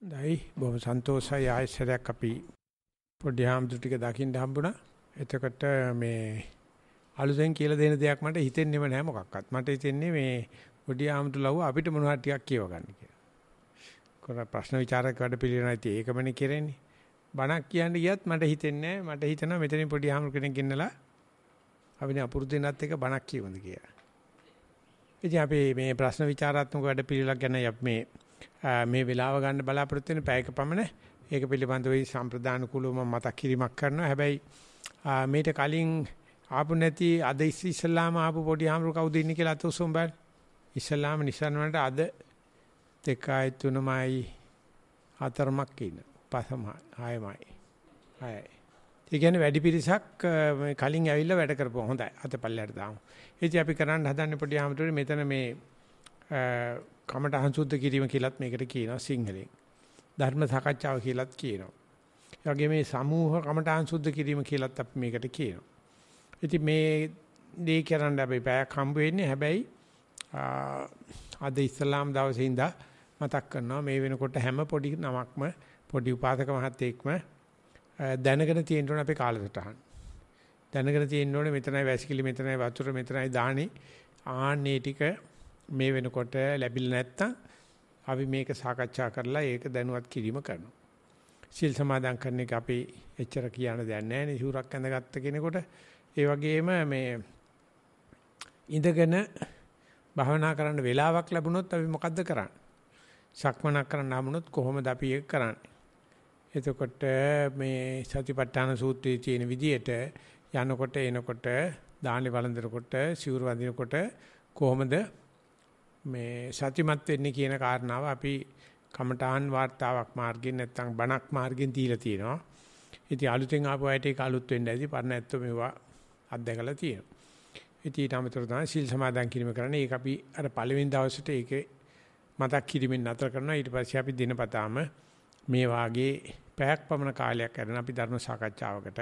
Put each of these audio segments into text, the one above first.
දැයි බොහොම සන්තෝෂයි ආයෙසරයක් අපි පොඩි ආම්තු ටික දකින්න හම්බුණා. එතකොට මේ අලුතෙන් කියලා දෙන දෙයක් මට හිතෙන්නෙම නෑ මොකක්වත්. මට හිතෙන්නේ මේ පොඩි ආම්තු ලව්ව අපිට මොනවා ටිකක් කියව ගන්න කියලා. කොර ප්‍රශ්න විචාරක වැඩ පිළිවෙලයි තියෙන්නේ. ඒකමනේ කරන්නේ. බණක් කියන්න ගියත් මට හිතෙන්නේ මට හිතනවා මෙතනින් පොඩි ආම්තු කෙනෙක් ගෙන්නලා අපිනේ අපුරුදු දෙනත් එක බණක් කියවද කියලා. ඉතින් අපි මේ ප්‍රශ්න විචාරාත්මක වැඩ පිළිවෙලක් ගැන මේ මේ වෙලාව ගන්න බලාපොරොත්තු වෙන පැයක පමණ ඒක පිළිබඳව සම්ප්‍රදාන කුලව මම මතක් කිරීමක් කරනවා. හැබැයි මේට කලින් ආපු නැති අද ඉස්සලාම ආපු පොඩි ආමරු කවුද ඉන්නේ කියලා අත උසුම් බල. ඉස්සලාම නිසන් වලට අද දෙකයි තුනමයි හතරමක් ඉන්න. පහමයි හයමයි. හයයි. ඒ කියන්නේ වැඩි පිරිසක් කලින් ඇවිල්ලා වැඩ කරපුවා. හොඳයි. අත පල්ලයට දාමු. ඉතින් අපි කරන්න හදන්නේ පොඩි ආමරුනේ මෙතන මේ කමඨහං සුද්ධ කිරීම කියලත් මේකට කියනවා සිංහලෙන්. ධර්ම සාකච්ඡාව කියලත් කියනවා. ඒ වගේ මේ සමූහ කමඨහං සුද්ධ කිරීම කියලත් අපි මේකට කියනවා. ඉතින් මේ දේ කරන්න අපි පැයක් හම්බ වෙන්නේ හැබැයි අද ඉස්ලාම් දවසේ ඉඳලා මතක් කරනවා මේ වෙනකොට හැම පොඩි නමක්ම පොඩි උපාසක මහත්තයෙක්ම දැනගෙන තියෙන්න ඕනේ අපේ කාලසටහන. දැනගෙන තියෙන්න ඕනේ මෙතනයි වැසිකිලි මෙතනයි වතුර මෙතනයි දානේ ආන්නේ ටික මේ වෙනකොට ලැබිලා නැත්තම් අපි මේක සාකච්ඡා කරලා ඒක දැනුවත් කිරීම කරනවා. සිල් සමාදන් කරන එක අපි එච්චර කියන දෙයක් නැහැ නේ. සූරක් ඇඳගත්ත කෙනෙකුට ඒ වගේම මේ ඉඳගෙන භවනා කරන්න වෙලාවක් ලැබුණොත් අපි මොකද්ද කරන්නේ? සක්මනක් කරන්න හමුනොත් කොහොමද අපි ඒක කරන්නේ? එතකොට මේ සතිපට්ඨාන සූත්‍රයේ තියෙන විදිහට යනකොට එනකොට දාහනේ වළඳනකොට සිවුරු වඳිනකොට කොහොමද මේ සත්‍යමත් වෙන්නේ කියන කාරණාව අපි කමඨාන් වார்த்தාවක් මාර්ගෙන් නැත්නම් බණක් මාර්ගෙන් දීලා තියෙනවා. ඉතින් අලුතෙන් ආපු අයට ඒක අලුත් වෙන්න ඇති පරණ ඇත්තෝ මේවා අත්දැකලා තියෙනවා. ඉතින් ඊට අමතරව තමයි සීල් සමාදන් කිරීම කරන්නේ. ඒක අපි අර පළවෙනි දවසට ඒකේ මතක් කිරීමෙන් නතර කරනවා. ඊට පස්සේ අපි දිනපතාම මේ වාගේ පැයක් පමණ කාලයක් ඇරෙන අපි ධර්ම සාකච්ඡාවකට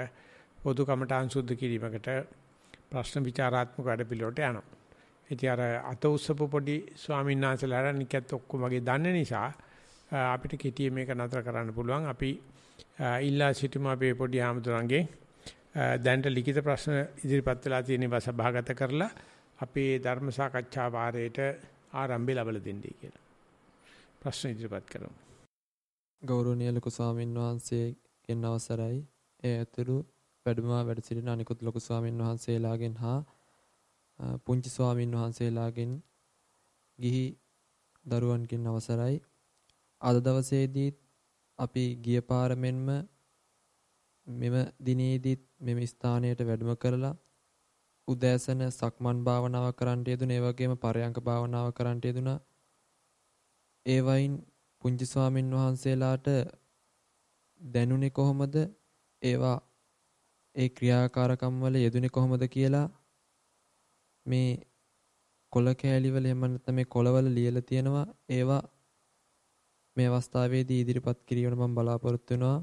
පොදු කමඨාන් සුද්ධ කිරීමකට ප්‍රශ්න විචාරාත්මක වැඩ පිළිවෙලට යනවා. ඉතින් අර අත උස්සපු පොඩි ස්වාමීන් වහන්සේලා නිකත් ඔක්කොම වගේ දන්න නිසා අපිට කෙටියෙන් මේක නතර කරන්න පුළුවන්. අපි ඉල්ලා සිටුම අපේ පොඩි ආමතුරුන්ගේ දැනට ලිඛිත ප්‍රශ්න ඉදිරිපත් වෙලා තියෙන බස භාගත කරලා අපේ ධර්ම සාකච්ඡා වාරයට ආරම්භය ලබා දෙන්නයි කියලා. ප්‍රශ්න ඉදිරිපත් කරමු. ගෞරවනීය ලොකු ස්වාමීන් වහන්සේගෙන් අවසරයි. ඒ ඇතුළු වැඩමවා වැඩ සිටින අනිකුත් ලොකු ස්වාමීන් වහන්සේලාගෙන් හා පුංචි ස්වාමින් වහන්සේලාගෙන් ගිහි දරුවන්ගෙන් අවසරයි අද දවසේදී අපි ගිය පාර මෙන්ම මෙම දිනේදීත් මෙම ස්ථානයට වැඩම කරලා උදෑසන සක්මන් භාවනාව කරන්නට යෙදුණා ඒ වගේම පරයන්ක භාවනාව කරන්නට යෙදුණා ඒ වයින් පුංචි ස්වාමින් වහන්සේලාට දැනුනේ කොහොමද ඒවා ඒ ක්‍රියාකාරකම් වල යෙදුනේ කොහොමද කියලා මේ කොළ කෑලිවල එහෙම නැත්නම් මේ කොළවල ලියලා තියෙනවා ඒවා මේ අවස්ථාවේදී ඉදිරිපත් කිරීමට මම බලාපොරොත්තු වෙනවා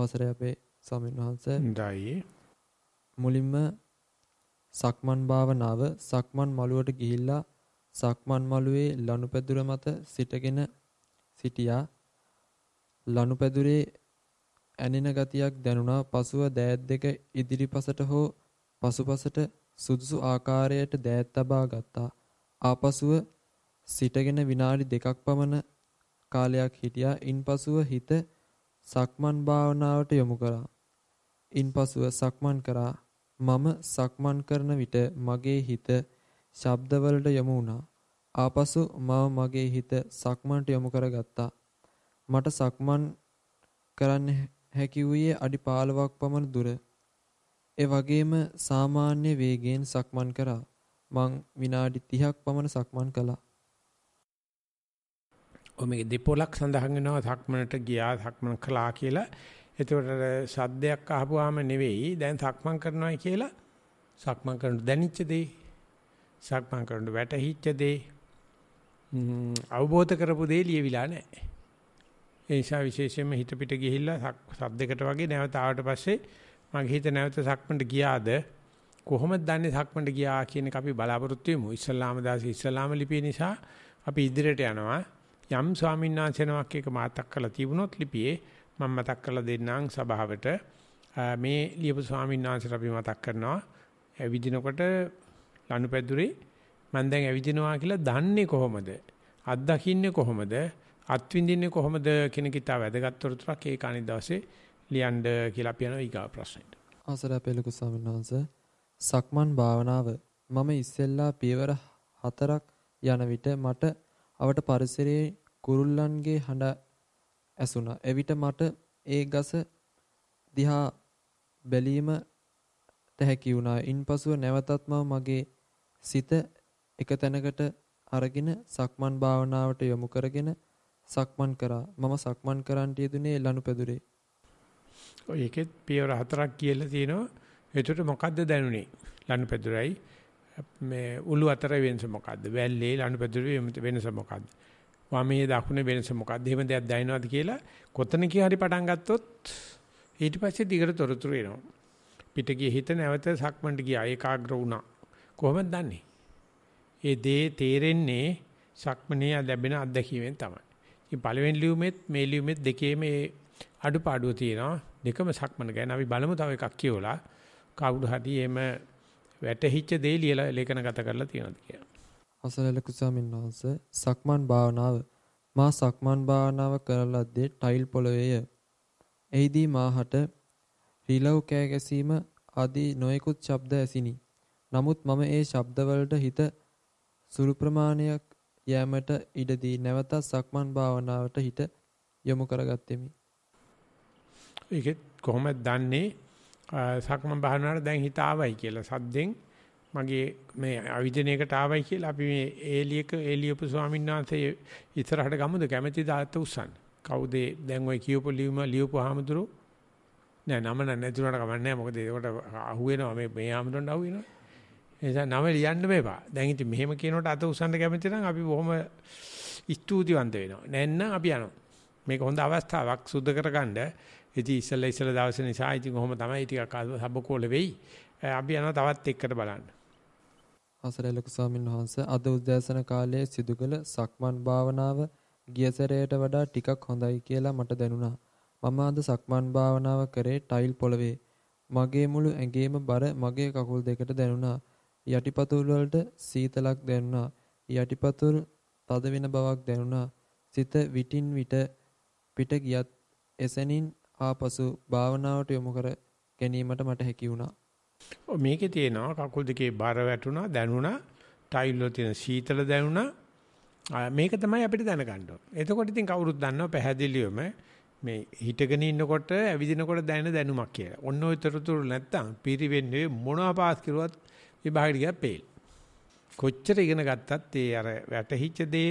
අවසරයි අපේ ස්වාමීන් වහන්සේ. හොඳයි. මුලින්ම සක්මන් භාවනාව සක්මන් මළුවට ගිහිල්ලා සක්මන් මළුවේ ලනුපැදුර මත සිටගෙන සිටියා. ලනුපැදුරේ ඇනෙන ගතියක් දැනුණා. පසුව දෑත් දෙක ඉදිරිපසට හෝ පසුපසට සුදුසු ආකාරයට දෑත් තබා ගත්තා. ආපසුව සිටගෙන විනාඩි දෙකක් පමණ කාලයක් හිටියා. ඉන්පසුව හිත සක්මන් භාවනාවට යොමු කළා. ඉන්පසුව සක්මන් කරා. මම සක්මන් කරන විට මගේ හිත ශබ්දවලට යොමු වුණා. ආපසු මම මගේ හිත සක්මන්ට යොමු කරගත්තා. මට සක්මන් කරන්න හැකි වූයේ අඩි 15ක් පමණ දුර. ඒ වගේම සාමාන්‍ය වේගයෙන් සක්මන් කරා. මං විනාඩි 30ක් පමණ සක්මන් කළා. ඔ මේ දෙපොලක් සඳහන් වෙනවා සක්මනට ගියා සක්මන කළා කියලා. එතකොට සද්දයක් අහපුවාම නෙවෙයි දැන් සක්මන් කරනවා කියලා සක්මන් කරන දැනිච්ච දේ සක්මන් කරන වැටහිච්ච දේ අවබෝධ කරපු දේ ලියවිලා නැහැ. ඒ නිසා විශේෂයෙන්ම හිත පිට ගිහිල්ලා සද්දයකට වගේ නැවත ආවට පස්සේ මගේ හිත නැවත සක්මණට ගියාද කොහොමද දන්නේ සක්මණට ගියා කියන එක අපි බලාපොරොත්තු වෙමු ඉස්ලාම දාසේ ඉස්ලාම ලිපිය නිසා අපි ඉදිරියට යනවා යම් ස්වාමීන් වහන්සේ නමක් එක මාතක් කරලා තිබුණොත් ලිපියේ මම මතක් කරලා දෙන්නම් සභාවට මේ ලියපු ස්වාමීන් වහන්සේට අපි මතක් කරනවා ඇවිදිනකොට ලනුපැදුරේ මම දැන් ඇවිදිනවා කියලා දන්නේ කොහොමද අත් දකින්නේ කොහොමද අත් විඳින්නේ කොහොමද කියන කිතා වැදගත් තොරතුරක් ඒක අනිත් දවසේ ලියන්න කියලා අපි යනවා ඊගා ප්‍රශ්නෙට. අවසර අපේ ලොකු ස්වාමීන් වහන්සේ සක්මන් භාවනාව මම ඉස්සෙල්ලා පියවර හතරක් යන විට මට අවට පරිසරයේ කුරුල්ලන්ගේ හඬ ඇසුණා. එවිට මට ඒ ගස දිහා බැලීමට හැකි වුණා. ඉන්පසුව නැවතත් මගේ සිත එක තැනකට අරගෙන සක්මන් භාවනාවට යොමු කරගෙන සක්මන් කරා. මම සක්මන් කරන්ට යෙදුනේ ලනුපැදුරේ. ඒකෙත් පියවර හතරක් කියලා තියෙනවා. එතකොට මොකද්ද දැනුනේ? ලනුපැදුරයි මේ උළු අතර වෙනස මොකද්ද? වැල්ලේ ලනුපැදුරේ වෙනස මොකද්ද? වමේ දකුණේ වෙනස මොකද්ද? එහෙම දෙයක් දැනනවාද කියලා කොතන හරි පටන් ගත්තොත් ඊට පස්සේ දිගට තොරතුරු එනවා. පිට ගියේ හිත නැවත සක්මන්ට ගියා ඒකාග්‍ර වුණා. කොහොමද දන්නේ? ඒ දේ තේරෙන්නේ සක්මනේ ලැබෙන අත්දැකීමෙන් තමයි. ඉතින් පළවෙනි ලියුමෙත් මේ ලියුමෙත් දෙකේම මේ අඩුපාඩුව තියෙනවා. දෙකම සක්මන ගැන අපි බලමු තව එකක් කියවලා කවුරු හරි එම වැටහිච්ච දේ ලියලා ලේඛනගත කරලා තියෙනවද කියලා. අසලල කුසමින් වහන්සේ සක්මන් භාවනාව මා සක්මන් භාවනාව කරලද්දී ටයිල් පොළවේය. එෙහිදී මාහට රිලව් කෑ ගැසීම ආදී නොයෙකුත් ශබ්ද ඇසිනි. නමුත් මම ඒ ශබ්දවලට හිත සුළු ප්‍රමාණයක් යෑමට ඉඩදී නැවතත් සක්මන් භාවනාවට හිත යොමු කරගත්තෙමි. ඒකෙත් කොහොමද දන්නේ සක්මන් භාවනාවට දැන් හිත ආවයි කියලා සද්දෙන් මගේ මේ අවිධිනයකට ආවයි කියලා අපි මේ ඒලියක ඒලියපු ස්වාමීන් වහන්සේ ඉස්සරහට ගමුද කැමැති දාත්ත උස්සන්න. කවුද දැන් ওই කියපු ලියුම ලියපු හාමුදුරුවෝ නෑ නම නැතුණාට කමන්නේ මොකද ඒකට අහුවෙනවා මේ මේ හාමුදුරන්ට අහුවෙනවා. ඒ නිසා නම ලියන්න මේපා. දැන් ඉතින් මෙහෙම කියනකොට අත උස්සන්න කැමති නම් අපි බොහොම ස්තුතිවන්ත වෙනවා. නැත්නම් අපි යනවා. මේක හොඳ අවස්ථාවක් සුද්ධ කරගන්න ඉතින් ඉස්සෙල්ලා ඉස්සෙල්ලා දවසේ නිසා ඉතින් කොහොම තමයි ටිකක් සබකෝල වෙයි. අපි යනවා තවත් එක්කට බලන්න. අවසරයි ලොකු ස්වාමීන් වහන්ස අද උදෑසන කාලයේ සිදුකල සක්මන් භාවනාව ගිය සැරේට වඩා ටිකක් හොඳයි කියලා මට දැනුණා. මම අද සක්මන් භාවනාව කරේ ටයිල් පොළවේ. මගේ මුළු ඇඟේම බර මගේ කකුල් දෙකට දැනුණා. යටිපතුල් වලට සීතලක් දැනුණා. යටිපතුල් තද වෙන බවක් දැනුණා. සිත විටින් විට පිට ගියත් එසැනින් ආපසු භාවනාවට යොමු කර ගැනීමට මට හැකි වුණා. ඔව් මේකේ තියෙනවා කකුල් දෙකේ බර වැටුණා දැනුණා ටයිල් වල තියෙන සීතල දැනුණා මේක තමයි අපිට දැනගන්න ඕනේ. එතකොට ඉතින් කවුරුත් දන්නවා පැහැදිලිවම මේ හිටගෙන ඉන්නකොට ඇවිදිනකොට දැනෙන දැනුමක් කියලා. ඔන්න ඔය තොරතුරු නැත්තම් පිරිවෙන්නේ මොනවා පාස් කරුවත් විභාගෙට ගියා පෙල්. කොච්චර ඉගෙන ගත්තත් ඒ අර වැටහිච්ච දේ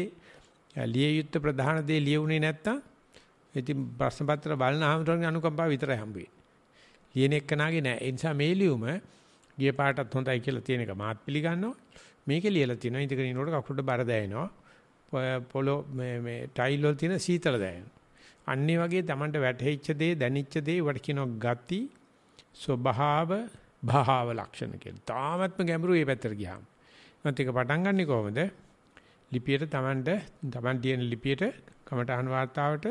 ලිය යුත්තේ ප්‍රධාන දේ ලියුනේ නැත්තම් ඉතින් ප්‍රශ්න පත්‍ර බලන ආමතුන්ගේ අනුකම්පාව විතරයි හම්බ වෙන්නේ. ලියන එක්කනාගේ නෑ. ඒ නිසා මේ ලියුම ගිය පාටත් හොඳයි කියලා තියෙන එක මාත් පිළිගන්නවා. මේකේ ලියලා තියෙනවා ඉඳගෙන ඉනකොට කකුලට බර දැනෙනවා. පොලෝ මේ මේ ටයිල් වල තියෙන සීතල දැනෙනවා. අන්නේ වගේ Tamanට වැටහෙච්ච දේ දැනෙච්ච දේ වට කියනවා ගති ස්වභාව භාව ලක්ෂණ කියලා. තාමත්ම ගැඹුරු මේ පැත්තට ගියාම. මත එක පටන් ගන්නෙ කොහොමද? ලිපියට Tamanට Taman තියෙන ලිපියට කමටහන් වාර්තාවට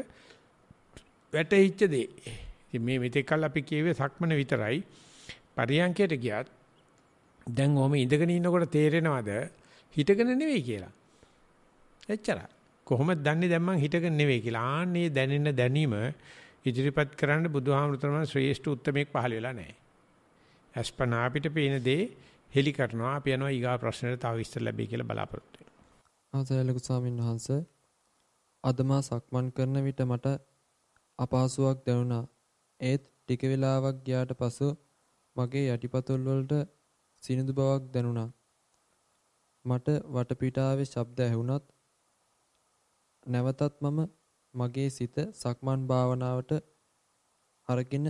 වැටහිච්ච දේ. ඉතින් මේ මෙතෙක් කල් අපි කියවේ සක්මන විතරයි. පරියංකයට ගියත් දැන් ඔහම ඉඳගෙන ඉන්නකොට තේරෙනවද හිටගෙන නෙවෙයි කියලා. එච්චරයි. කොහොමද දන්නේ දැන් මං හිටගෙන නෙවෙයි කියලා. ආන්නේ දැනෙන දැනීම ඉදිරිපත් කරන්න බුදුහාමුදුරම ශ්‍රේෂ්ඨ උත්මයෙක් පහළ වෙලා නැහැ. අස්පනා අපිට පේන දේ හෙලි කරනවා අපි යනවා ඊගා ප්‍රශ්නෙට තව විස්තර ලැබෙයි කියලා බලාපොරොත්තු වෙනවා. අවසරයි ලොකු ස්වාමීන් වහන්සේ. අද මා සක්මන් කරන විට මට අපහසුාවක් දැනුණා. ඒත් ටික වේලාවක් ගියාට පසු මගේ යටිපතුල් වලට සිනිඳු බවක් දැනුණා. මට වටපිටාවේ ශබ්ද ඇහුණත් නැවතත් මම මගේ සිත සක්මන් භාවනාවට අරගෙන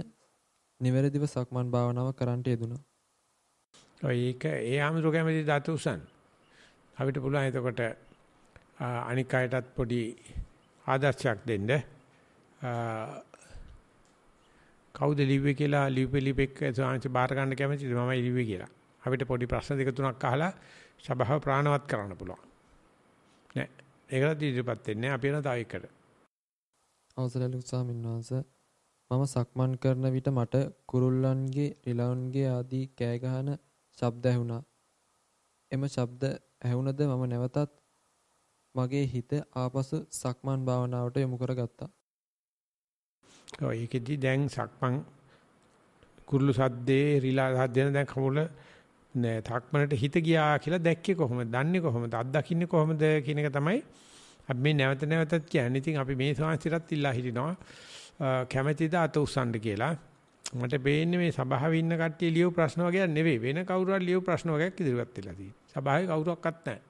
නිවැරදිව සක්මන් භාවනාව කරන්නට යෙදුණා. ඔය ඒක ඒ ආමතු කැමති ධාතු උසන්. අපිට පුළුවන් එතකොට අනික් අයටත් පොඩි ආදර්ශයක් දෙන්න. කවුද ලිව්වේ කියලා ලිව්පෙලිපෙක් සාංශ බාර ගන්න කැමතිද මම ලිව්වේ කියලා. අපිට පොඩි ප්‍රශ්න දෙක තුනක් අහලා සභාව ප්‍රාණවත් කරන්න පුළුවන්. නෑ. ඒකට ඉදිරිපත් වෙන්නේ අපි වෙන තව එකට. අවසරලු ස්වාමීන් වහන්සේ මම සක්මන් කරන විට මට කුරුල්ලන්ගේ රිලවුන්ගේ ආදී කෑ ගහන ශබ්ද ඇහුණා. එම ශබ්ද ඇහුණද මම නැවතත් මගේ හිත ආපසු සක්මන් භාවනාවට යොමු කරගත්තා. ඒකෙදි දැන් සක්මන් කුරුළු සද්දේ රිලා සද්දේන දැන් කවුල නෑ තක්මනට හිත ගියා කියලා දැක්කේ කොහොමද? දන්නේ කොහොමද? අත්දකින්නේ කොහොමද කියන එක තමයි අපි මේ නැවත නැවතත් කියන්නේ. ඉතින් අපි මේ සංස්ථිරත් ඉල්ලා හිටිනවා. කැමැතිද අත උස්සන්න කියලා. මට පේන්නේ මේ සභාවේ ඉන්න කට්ටිය ලියව ප්‍රශ්න වගේ නෙවෙයි. වෙන කවුරු හරි ලියව ප්‍රශ්න වගේක් ඉදිරියට තියලා තියෙනවා. සභාවේ කවුරක්වත් නැහැ.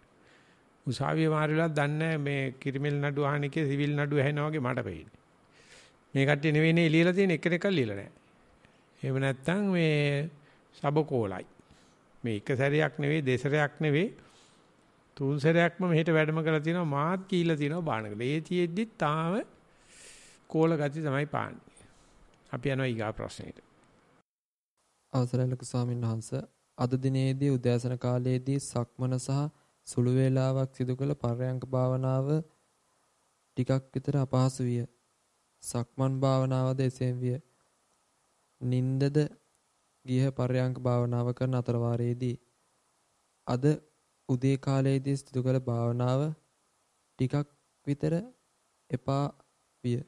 උසාවියේ මාරිලා දන්නේ මේ කිරිමෙල් නඩු අහන එකේ සිවිල් නඩු ඇහෙනා වගේ මට පේන්නේ. මේ කට්ටිය නෙවෙයිනේ ලියලා තියෙන එක්කෙනෙක් ලියලා නැහැ. එහෙම නැත්නම් මේ සබකෝලයි. මේ එක සැරයක් නෙවෙයි දෙසරයක් නෙවෙයි තුන් සැරයක්ම මෙහෙට වැඩම කරලා තිනවා මාත් කීලා තිනවා බානකට. ඒ තියෙද්දි තාම කෝල ගති තමයි පාන්නේ. අපි යනවා ඊගා ප්‍රශ්නෙට. අවසරයි ලොකු ස්වාමීන් වහන්සේ අද දිනේදී උදෑසන කාලයේදී සක්මන සහ සුළු වේලාවක් සිදු කළ පර්යංක භාවනාව ටිකක් විතර අපහසු විය. සක්මන් භාවනාවද එසේම විය. නින්දද ගිහ පර්යංක භාවනාව කරන අතරවාරයේදී අද උදේ කාලයේදී සිදු කළ භාවනාව ටිකක් විතර එපා විය.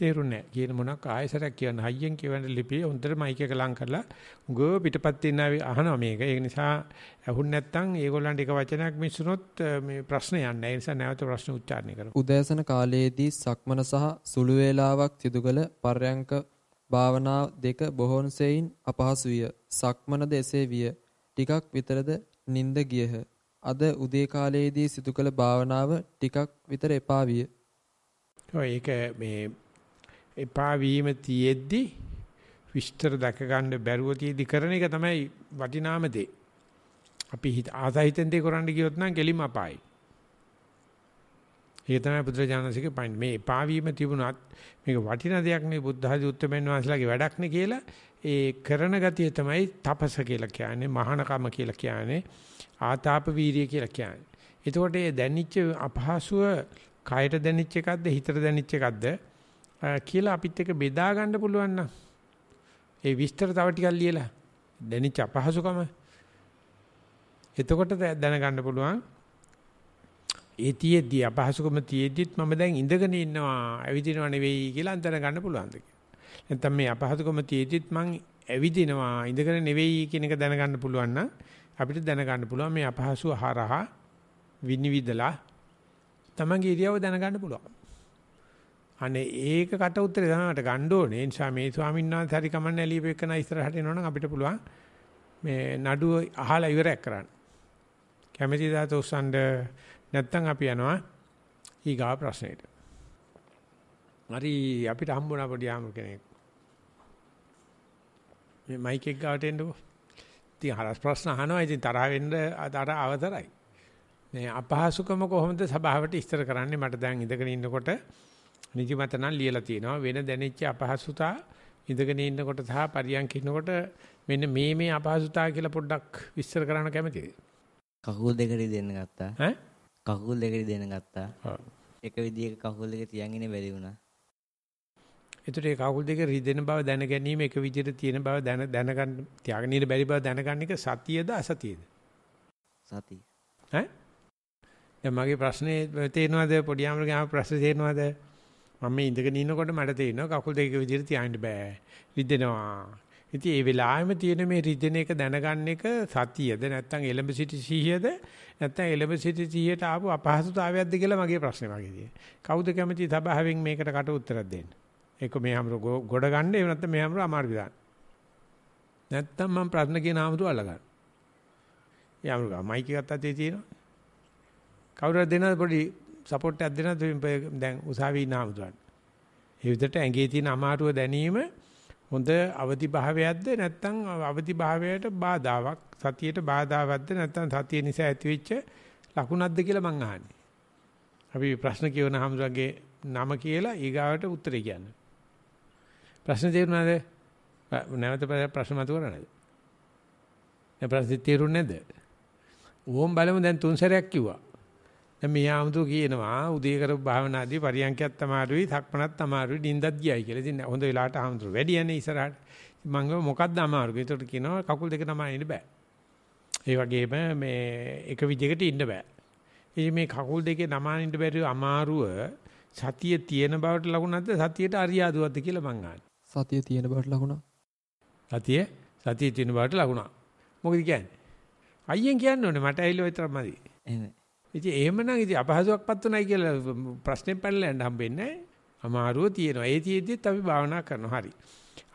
තේරුණේ නැහැ. කියන මොනක් ආයෙසරක් කියන්න හයියෙන් කියවන ලිපිය හොඳට මයික් එක ලං කරලා ගෝ පිටපත් ඉන්න අහනවා මේක. ඒ නිසා අහුන් නැත්තම් ඒගොල්ලන්ට එක වචනයක් මිස්සුනොත් මේ ප්‍රශ්න යන්නේ. ඒ නිසා නැවත ප්‍රශ්න උච්චාරණය කරමු. උදෑසන කාලයේදී සක්මන සහ සුළු වේලාවක් සිදුකල පර්යංක භාවනා දෙක බොහොන්සෙයින් අපහසු විය. සක්මනද එසේ විය. ටිකක් විතරද නිින්ද ගියහ. අද උදේ කාලයේදී සිදු කළ භාවනාව ටිකක් විතර එපා විය. ඒක මේ එපා වීම තියෙද්දි විස්තර දැක ගන්න බැරුව තියෙදි කරන එක තමයි වටිනාම දේ. අපි හිත ආසහිතෙන් දේ කරන්න ගියොත් නම් කෙලිම අපායි. ඒ තමයි බුදුරජාණන්සේගේ පයින් මේ එපා වීම තිබුණත් මේක වටින දෙයක් මේ බුද්ධ ආදී උත්තරමෙන් වහන්සේලාගේ වැඩක් නේ කියලා ඒ කරන ගතිය තමයි තපස කියලා කියන්නේ මහානකම කියලා කියන්නේ ආතාප වීරිය කියලා කියන්නේ. එතකොට ඒ දැනිච්ච අපහසුව කයට දැනිච්ච එකක්ද හිතට දැනිච්ච එකක්ද කියලා අපිත් එක බෙදා ගන්න පුළුවන් නම් ඒ විස්තර තව ටිකක් ලියලා දැනිච්ච අපහසුකම එතකොට දැනගන්න පුළුවන් ඒතියෙද්දි අපහසුකම තියෙද්දිත් මම දැන් ඉඳගෙන ඉන්නවා ඇවිදිනව නෙවෙයි කියලා දැනගන්න පුළුවන්ද නැත්නම් මේ අපහසුකම තියෙද්දිත් මං ඇවිදිනවා ඉඳගෙන නෙවෙයි කියන එක දැනගන්න පුළුවන් නම් අපිට දැනගන්න පුළුවන් මේ අපහසු හරහා විනිවිදලා තමන්ගේ ඉරියව දැනගන්න පුළුවන් අනේ ඒක කට උත්තරේ තමයි ගන්න ඕනේ. ඒ නිසා මේ ස්වාමීන් වහන්සේ හරි කමන්නේ ලියපෙකන ඉස්සරහට එනවනම් අපිට පුළුවන් මේ නඩුව අහලා ඉවරයක් කරන්න. කැමැති දාත උස්සන්න නැත්නම් අපි යනවා ඊගා ප්‍රශ්නෙට. හරි අපිට හම්බුණා පොඩි ආමු කෙනෙක්. මේ මයික් එක ගාවට එන්නකෝ. ඉතින් හරස් ප්‍රශ්න අහනවා. ඉතින් තරහ වෙන්න අර අවතරයි. මේ අපහසුකම කොහොමද සභාවට ඉස්තර කරන්නේ මට දැන් ඉඳගෙන ඉන්නකොට නිදිමත නම් ලියලා තියෙනවා වෙන දැනෙච්ච අපහසුතා ඉඳගෙන ඉන්නකොට සහ පරියන්ක ඉන්නකොට මෙන්න මේ මේ අපහසුතා කියලා පොඩ්ඩක් විස්තර කරන්න කැමතියි. කකුල් දෙකරි දෙන්න ගත්තා. ඈ කකුල් දෙකරි දෙන්න ගත්තා. එක විදිහක කකුල් දෙක තියන් ඉන්නේ බැරි වුණා. එතකොට ඒ කකුල් දෙක රිදෙන බව දැන ගැනීම එක විදිහට තියෙන බව දැන දැනගන්න තියාගෙන ඉන්න බැරි බව දැනගන්න එක සතියද අසතියද? සතිය. ඈ දැන් මගේ ප්‍රශ්නේ තේරෙනවද පොඩි ආමරගේ ආම ප්‍රශ්නේ තේරෙනවද? මම මේ ඉඳගෙන ඉන්නකොට මට තේරෙනවා කකුල් දෙක විදිහට තියාගන්න බෑ. රිදෙනවා. ඉතින් ඒ වෙලාවෙම තියෙන මේ රිදෙන එක දැනගන්න එක සතියද නැත්නම් එලඹ සිටි සිහියද නැත්නම් එලඹ සිටි සිහියට ආපු අපහසුතාවයක්ද කියලා මගේ ප්‍රශ්නේ වගේදී. කවුද කැමති සභාවෙන් මේකට කට උත්තරයක් දෙන්න? ඒක මේ හැමර ගොඩ ගන්න එහෙම නැත්නම් මේ හැමර අමාරු දාන්න. නැත්නම් මම ප්‍රශ්න කියන ආමතු අල්ලගන්න. යාමරු ගා මයික් එකත් අතේ තියෙනවා. කවුරුහරි දෙනවා පොඩි සපෝට් එකක් දෙනවා දැන් උසාවියේ නාමුදුරන්. ඒ විදිහට ඇඟේ තියෙන අමාරුව දැනීම හොඳ අවදි භාවයක්ද නැත්නම් අවදි භාවයට බාධාවක් සතියට බාධාවක්ද නැත්නම් සතිය නිසා ඇතිවෙච්ච ලකුණක්ද කියලා මං අහන්නේ. අපි ප්‍රශ්න කියවන හැමෝගේ නම කියලා ඊගාවට උත්තරේ කියන්න. ප්‍රශ්න තේරුණාද? නැවත ප්‍රශ්න මතු කරන්නේ. දැන් ප්‍රශ්න තේරුන්නේ නැද්ද? ඕම් බලමු දැන් තුන් සැරයක් කිව්වා. දැන් මේ ආමුදු කියනවා උදේ කරපු භාවනාදී පරියන්කයක් තමයි තක්පනක් තමයි දින්දත් ගියයි කියලා. ඉතින් හොඳ වෙලාවට ආමුදු වැඩි යන්නේ ඉස්සරහට. මම ගව මොකද්ද අමාරු. ඒකට කියනවා කකුල් දෙක තමයි ඉන්න බෑ. ඒ වගේම මේ එක විදිහකට ඉන්න බෑ. ඉතින් මේ කකුල් දෙකේ නමාන ඉන්න බැරි අමාරුව සතිය තියෙන බවට ලකුණක්ද සතියට අරියාදුවක්ද කියලා මං අහන්නේ. සතිය තියෙන බවට ලකුණක්. සතිය සතිය තියෙන බවට ලකුණක්. මොකද කියන්නේ? අයියෙන් කියන්නේ මට ඇවිල්ලා විතරක්මදී. එහෙමයි. ඉතින් එහෙමනම් ඉතින් අපහසුයක් පත්ුණයි කියලා ප්‍රශ්නේ පැනලා යන්න හම්බෙන්නේ අමාරුව තියෙනවා. ඒ තියෙද්දිත් අපි භාවනා කරනවා. හරි.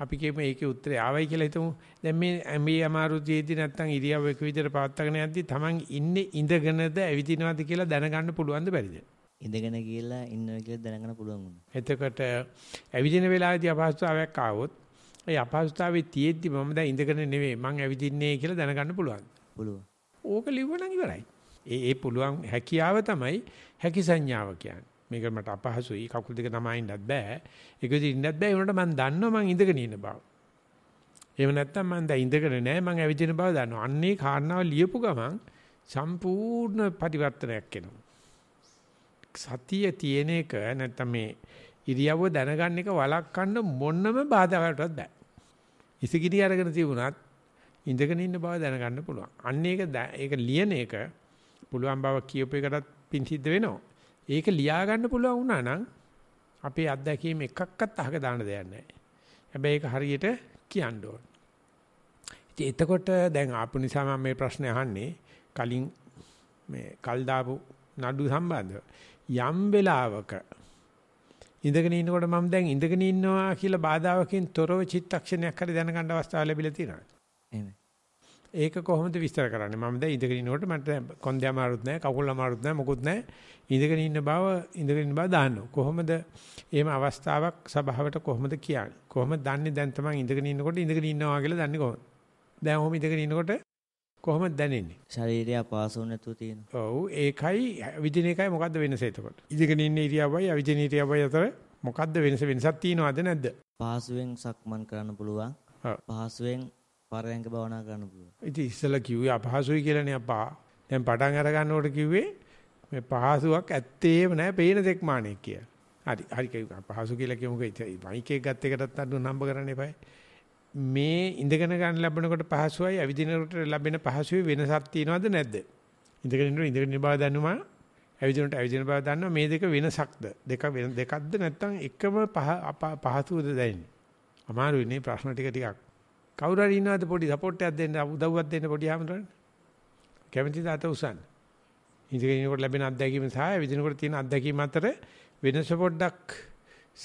අපි කියමු ඒකේ උත්තරේ ආවයි කියලා හිතමු. දැන් මේ මේ අමාරු තියෙද්දි නැත්තම් ඉරියව් එක විදිහට පවත්වාගෙන යද්දි Taman ඉන්නේ ඉඳගෙනද ඇවිදිනවද කියලා දැනගන්න පුළුවන් ද බැරිද? ඉඳගෙන කියලා ඉන්නවා කියලා දැනගන්න පුළුවන් වුණා. එතකොට ඇවිදින වෙලාවේදී අපහසුතාවයක් ආවොත් ඒ අපහසුතාවේ තියෙද්දි මම දැන් ඉඳගෙන නෙවෙයි මං ඇවිදින්නේ කියලා දැනගන්න පුළුවන්. පුළුවන්. ඕක ලිව්වනම් ඉවරයි. ඒ ඒ පුළුවන් හැකියාව තමයි හැකි සංඥාව කියන්නේ. මේක මට අපහසුයි කකුල් දෙක නමායින්නත් බෑ. ඒක දිින්නත් බෑ. ඒ උනට මම දන්නවා මම ඉඳගෙන ඉන්න බව. එහෙම නැත්නම් මම දැන් ඉඳගෙන නෑ මම ඇවිදින බව දන්නවා. අන්නේ කාරණාව ලියපු ගමන් සම්පූර්ණ පරිවර්තනයක් එනවා. සතිය තියෙන එක නැත්නම් මේ ඉරියව්ව දැනගන්න එක වළක්වන්න මොනම බාධාකටවත් බෑ. ඉසිගිරි අරගෙන තිබුණත් ඉඳගෙන ඉන්න බව දැනගන්න පුළුවන්. අන්න ඒක ඒක ලියන එක පුළුවන් බව කියූප එකටත් පින් සිද්ධ වෙනවා. ඒක ලියා ගන්න පුළුවන් වුණා නම් අපේ අත්දැකීම් එකක්වත් අහක දාන්න දෙයක් නැහැ. හැබැයි ඒක හරියට කියන්න ඕන. ඉතින් එතකොට දැන් ආපු නිසා මම මේ ප්‍රශ්නේ අහන්නේ කලින් මේ කල් දාපු නඩු සම්බන්ධව. යම් වෙලාවක ඉඳගෙන ඉන්නකොට මම දැන් ඉඳගෙන ඉන්නවා කියලා බාධාවකින් තොරව චිත්තක්ෂණයක් හරි දැනගන්න අවස්ථාව ලැබිලා තියෙනවා. එහෙමයි. ඒක කොහොමද විස්තර කරන්නේ? මම දැන් ඉඳගෙන ඉනකොට මට කොන්දේ අමාරුත් නැහැ, කකුල් අමාරුත් නැහැ, මොකුත් නැහැ. ඉඳගෙන ඉන්න බව ඉඳගෙන ඉන්න බව දාන්නවා. කොහොමද එහෙම අවස්ථාවක් සභාවට කොහොමද කියන්නේ? කොහොමද දන්නේ දැන් තමයි ඉඳගෙන ඉන්නකොට ඉඳගෙන ඉන්නවා කියලා දන්නේ කොහොමද? දැන් ඔහොම ඉඳගෙන ඉන්නකොට කොහොමද දැනෙන්නේ? ශරීරය අපහසු නැතුව තියෙනවා. ඔව් ඒකයි විදින එකයි මොකද්ද වෙනස එතකොට? ඉඳගෙන ඉන්න ඉරියව්වයි අවිජින ඉරියව්වයි අතර මොකද්ද වෙනස වෙනසක් තියනවද නැද්ද? පහසුවෙන් සක්මන් කරන්න පුළුවන්. පහසුවෙන් පරයන්ක භාවනා කරන්න පුළුවන්. ඉතින් ඉස්සලා කිව්වේ අපහසුයි කියලානේ අපා. දැන් පටන් අර ගන්නකොට කිව්වේ මේ පහසුවක් ඇත්තේම නැහැ පේන තෙක්මානෙක් කියලා. හරි හරි කියුවා පහසු කියලා කියමුකෝ මයික් එක ගත්ත එකටත් අඩු නම්බ කරන්න එපා. මේ ඉඳගෙන ගන්න ලැබෙනකොට පහසුවයි අවිදිනකොට ලැබෙන පහසුවේ වෙනසක් තියෙනවද නැද්ද? ඉඳගෙන ඉන්න ඉඳගෙන බව දන්නුම අවිදිනට අවිදින බව දන්නවා මේ දෙක වෙනසක්ද? දෙක දෙකක්ද නැත්නම් එකම පහසුවද දැනෙන්නේ? අමාරුයි නේ ප්‍රශ්න ටික ටිකක් කවුරු හරි ඉන්නවද පොඩි සපෝට් එකක් දෙන්න උදව්වක් දෙන්න පොඩි ආමතරන්න? කැමතිද අත උසන්න? ඉඳගෙන ඉනකොට ලැබෙන අත්දැකීම සහ විදිනකොට තියෙන අත්දැකීම අතර වෙනස පොඩ්ඩක්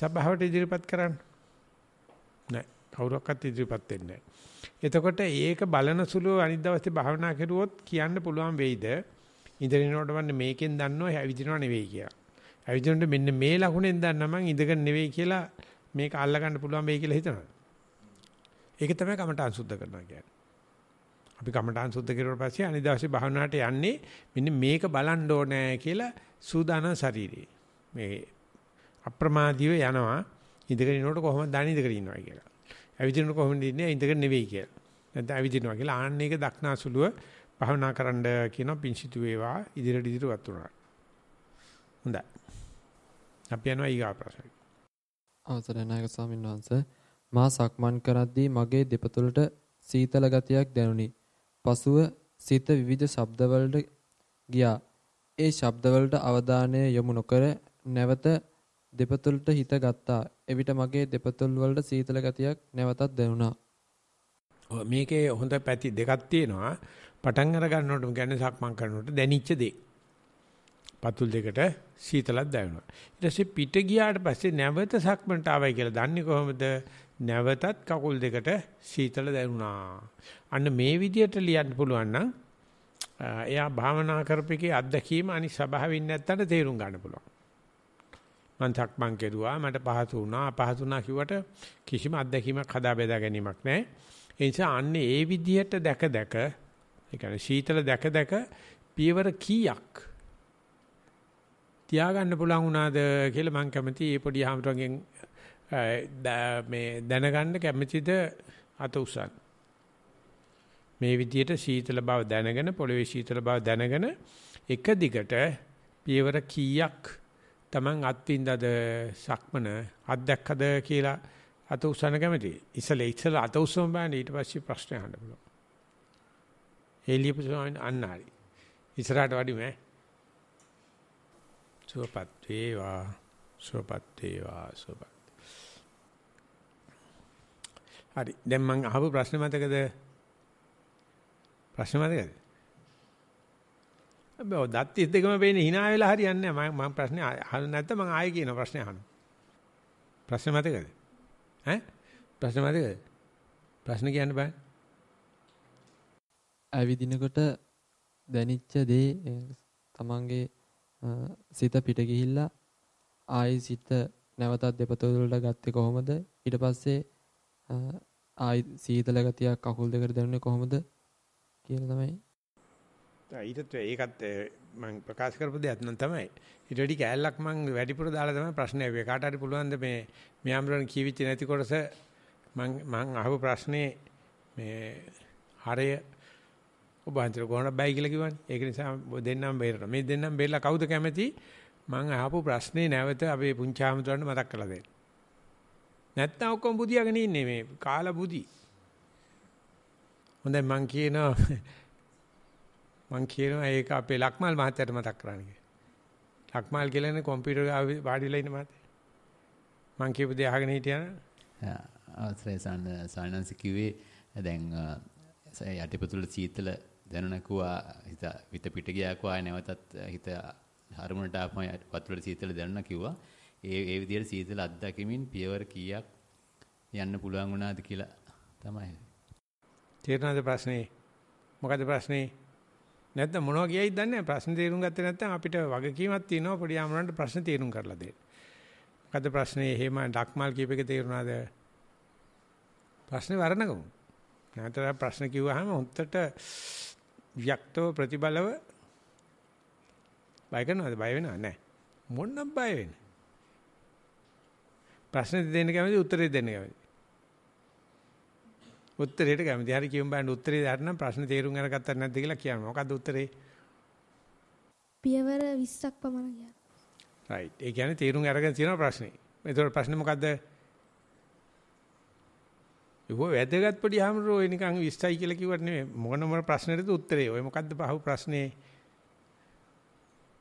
සබාවට ඉදිරිපත් කරන්න. නෑ කවුරක්වත් ඉදිරිපත් වෙන්නේ නෑ. එතකොට ඒක බලන සුළුව අනිත් දවසේ භාවනා කරුවොත් කියන්න පුළුවන් වෙයිද? ඉඳගෙන ඉනකොට මන්නේ මේකෙන් දන්නව ඇවිදිනව නෙවෙයි කියලා. ඇවිදිනකොට මෙන්න මේ ලකුණෙන් දන්නා මං ඉඳගෙන නෙවෙයි කියලා මේක අල්ලගන්න පුළුවන් වෙයි කියලා හිතනවා. ඒක තමයි කමඨාන් සුද්ධ කරනවා කියන්නේ. අපි කමඨාන් සුද්ධ කරුවට පස්සේ අනිදාසේ භාවනාවට යන්නේ මෙන්න මේක බලන්න ඕනේ කියලා සූදානම් ශරීරේ. මේ අප්‍රමාදීව යනවා ඉඳගෙන ඉනකොට කොහොමද දන්නේ ඉඳගෙන ඉන්නවා කියලා. ඇවිදිනකොට කොහොමද ඉන්නේ ඉඳගෙන නෙවෙයි කියලා. නැත්නම් ඇවිදිනවා කියලා ආන්න එක දක්නාසුලුව භාවනා කරන්න කියන පිංසිතු වේවා ඉදිරියට ඉදිරියට වතුනා. හොඳයි. අපි යනවා ඊගා ප්‍රශ්නයට. අවසරයි නායක ස්වාමීන් වහන්සේ මා සක්මන් කරද්දී මගේ දෙපතුලට සීතල ගතියක් දැනුනි. පසුව සිත විවිධ ශබ්දවලට ගියා. ඒ ශබ්දවලට අවධානය යොමු නොකර නැවත දෙපතුලට හිත ගත්තා. එවිට මගේ දෙපතුල් වලට සීතල ගතියක් නැවතත් දැනුණා. මේකේ හොඳ පැති දෙකක් තියෙනවා. පටන් අර ගන්නකොට කියන්නේ සක්මන් කරනකොට දැනිච්ච දේ. පතුල් දෙකට සීතලක් දැනෙනවා. ඊට පස්සේ පිට ගියාට පස්සේ නැවත සක්මන්ට ආවයි කියලා දන්නේ කොහොමද? නැවතත් කකුල් දෙකට සීතල දැනුණා. අන්න මේ විදිහට ලියන්න පුළුවන් නම් එයා භාවනා කරපෙකේ අත්දැකීම අනිත් ස්වභාවින් නැත්තට තේරුම් ගන්න පුළුවන්. මං තක්මන් කෙරුවා මට පහසු වුණා අපහසු වුණා කිව්වට කිසිම අත්දැකීමක් හදා බෙදා ගැනීමක් නැහැ. ඒ නිසා අන්න ඒ විදිහට දැක දැක ඒ කියන්නේ සීතල දැක දැක පියවර කීයක් තියාගන්න පුළුවන් වුණාද කියලා මං කැමති මේ පොඩි ආමතුන්ගෙන් මේ දැනගන්න කැමැතිද අත උසන් මේ විදියට සීතල බව දැනගෙන පොළවේ සීතල බව දැනගෙන එක දිගට පියවර කීයක් Taman අත්විඳද සක්මන අත්දැක්කද කියලා අත උසන කැමැති ඉසල ඉසල අත උසම බෑනේ ඊට පස්සේ ප්‍රශ්න අහන්න පුළුවන් එළියපු ස්වාමීන් අන්නාරි ඉස්සරහට වඩි මෑ සුවපත් වේවා සුවපත් වේවා සුවපත් හරි. දැන් මම අහපු ප්‍රශ්න මතකද? ප්‍රශ්න මතකද? බෝ දත් දෙකම පේන්නේ hina වෙලා හරියන්නේ නැහැ. මම ප්‍රශ්නේ අහන්න නැත්නම් මම ආයෙ කියන ප්‍රශ්නේ අහනවා. ප්‍රශ්න මතකද? ඈ? ප්‍රශ්න මතකද? ප්‍රශ්න කියන්න බෑ. ඇවිදිනකොට දැනිච්ච දේ තමන්ගේ සිත පිට ගිහිල්ලා ආයෙ සිත නැවතත් දෙපතුලට ගත්තේ කොහොමද? ඊට පස්සේ ආයි සීතල ගතියක් අකුල් දෙකට දැනුනේ කොහොමද කියලා තමයි. ඊටත් ඒකත් මම ප්‍රකාශ කරපු දෙයක් නම් තමයි. ඊට වැඩි කෑල්ලක් මම වැඩිපුර දාලා තමයි ප්‍රශ්න ඇහුවේ. කාට හරි පුළුවන්ද මේ මියාම්රණ කියවිච්ච නැති කොටස මම මම අහපු ප්‍රශ්නේ මේ හරය ඔබ අන්තර කොහොමද බයි කියලා කිව්වනේ. ඒක නිසා දෙන්නම් බේරනවා. මේ දෙන්නම් බේරලා කවුද කැමති? මම අහපු ප්‍රශ්නේ නැවත අපේ පුංචාමතුරන්ට මතක් කරලා දෙන්න. නැත්නම් ඔක්කොම බුදියාගෙන ඉන්නේ මේ කාලා බුදි. හොඳයි මං කියනවා මං කියනවා ඒක අපේ ලක්මාල් මහත්තයාට මතක් කරන්න කියලා. ලක්මාල් කියලානේ කම්පියුටර් වාඩිලා ඉන්න මහත්තයා. මං කියපු දේ අහගෙන හිටියා නේද? අවසරයි සානන්ස කිව්වේ දැන් යටිපතුල සීතල දැනුණකුවා හිත විත පිට ගියාකුවා නැවතත් හිත හරමුණට ආපම වතුර සීතල දැනුණා කිව්වා. ඒ ඒ විදිහට සීතල අත්දැකීමින් පියවර කීයක් යන්න පුළුවන් වුණාද කියලා තමයි. තේරෙනවද ප්‍රශ්නේ? මොකද ප්‍රශ්නේ? නැත්නම් මොනවා කියයිද දන්නේ නැහැ. ප්‍රශ්න තේරුම් ගත්තේ නැත්නම් අපිට වගකීමක් තියෙනවා පොඩි ආමරන්ට ප්‍රශ්න තේරුම් කරලා දෙන්න. මොකද ප්‍රශ්නේ? එහෙම ඩක්මල් කියප එක තේරුණාද? ප්‍රශ්නේ වරණගමු. නැතර ප්‍රශ්න කිව්වහම හොත්තට වික්තව ප්‍රතිබලව බය කරනවද බය වෙනව නැහැ මොන්නම් බය වෙන්නේ ප්‍රශ්නේ දෙන්න කැමති උත්තරේ දෙන්න කැමති. උත්තරේට කැමති. හරි කියමු බෑන උත්තරේ දාන්න ප්‍රශ්නේ තේරුම් අරගත්තත් නැද්ද කියලා කියන්න. මොකද්ද උත්තරේ? පියවර 20ක් පමණ ගියා. right. ඒ කියන්නේ තේරුම් අරගෙන තියෙන ප්‍රශ්නේ. ඒතකොට ප්‍රශ්නේ මොකද්ද? ඒක වැදගත් පොඩි හැමරෝ ඒ නිකන් 20යි කියලා කිව්වට නෙමෙයි මොන මොන ප්‍රශ්නෙටද උත්තරේ. ඔය මොකද්ද පහු ප්‍රශ්නේ?